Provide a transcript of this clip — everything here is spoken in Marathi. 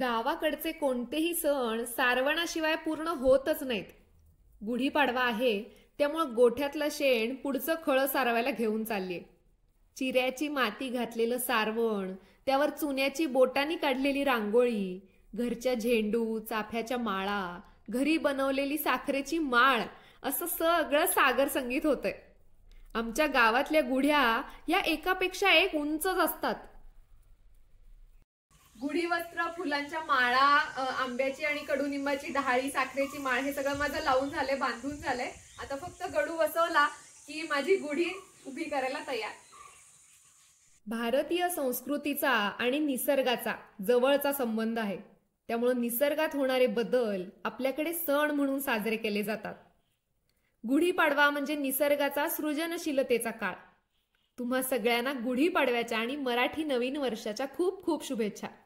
गावाकडचे कोणतेही सण सारवणाशिवाय पूर्ण होतच नाहीत गुढीपाडवा आहे त्यामुळं गोठ्यातलं शेण पुढचं खळं सारवायला घेऊन चालले चिऱ्याची माती घातलेलं सारवण त्यावर चुन्याची बोटांनी काढलेली रांगोळी घरच्या झेंडू चाफ्याच्या माळा घरी बनवलेली साखरेची माळ असं सगळं सागर संगीत होतंय आमच्या गावातल्या गुढ्या या एकापेक्षा एक उंचच असतात फुलांच्या माळा आंब्याची आणि कडुनिंबाची डहाळी साखरेची माळ हे सगळं माझं लावून झालंय बांधून झालंय आता फक्त गडू बसवला की माझी गुढी उभी करायला तयार भारतीय संस्कृतीचा आणि निसर्गाचा जवळचा संबंध आहे त्यामुळं निसर्गात होणारे बदल आपल्याकडे सण म्हणून साजरे केले जातात गुढीपाडवा म्हणजे निसर्गाचा सृजनशीलतेचा काळ तुम्हा सगळ्यांना गुढीपाडव्याच्या आणि मराठी नवीन वर्षाच्या खूप खूप शुभेच्छा